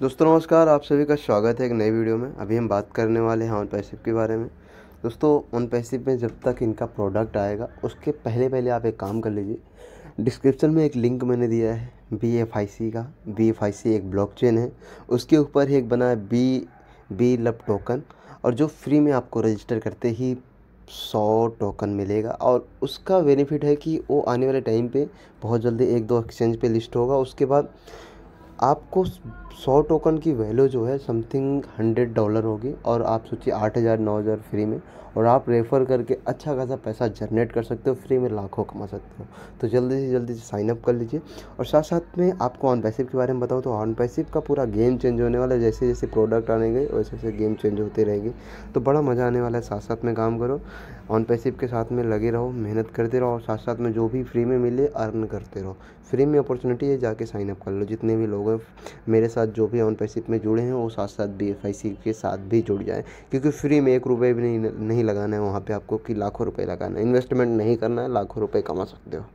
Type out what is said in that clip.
दोस्तों नमस्कार आप सभी का स्वागत है एक नई वीडियो में अभी हम बात करने वाले हैं ऑन पैसिव के बारे में दोस्तों ऑन पैसिव में जब तक इनका प्रोडक्ट आएगा उसके पहले पहले आप एक काम कर लीजिए डिस्क्रिप्शन में एक लिंक मैंने दिया है बी एफ आई सी का बी एफ आई सी एक ब्लॉक चेन है उसके ऊपर ही एक बना है बी बी लव टोकन और जो फ्री में आपको रजिस्टर करते ही सौ टोकन मिलेगा और उसका बेनिफिट है कि वो आने वाले टाइम पे बहुत जल्दी एक दो एक्सचेंज पे लिस्ट होगा उसके बाद आपको सौ टोकन की वैल्यू जो है समथिंग हंड्रेड डॉलर होगी और आप सोचिए आठ हज़ार नौ हज़ार फ्री में और आप रेफ़र करके अच्छा खासा पैसा जनरेट कर सकते हो फ्री में लाखों कमा सकते हो तो जल्दी से जल्दी से साइनअप कर लीजिए और साथ साथ में आपको ऑन पैसिव के बारे में बताऊँ तो ऑन पैसिव का पूरा गेम चेंज होने वाला है जैसे जैसे प्रोडक्ट आने गए वैसे वैसे गेम चेंज होते रहेंगे तो बड़ा मज़ा आने वाला है साथ साथ में काम करो ऑन पैसिव के साथ में लगे रहो मेहनत करते रहो और साथ साथ में जो भी फ्री में मिले अर्न करते रहो फ्री में अपॉर्चुनिटी है जाके साइनअप कर लो जितने भी लोग हैं मेरे साथ साथ जो भी ऑन में जुड़े हैं वो साथ साथ बी एफ आई सी के साथ भी जुड़ जाएँ क्योंकि फ्री में एक रुपये भी नहीं नहीं लगाना है वहाँ पर आपको कि लाखों रुपये लगाना है इन्वेस्टमेंट नहीं करना है लाखों रुपये कमा सकते हो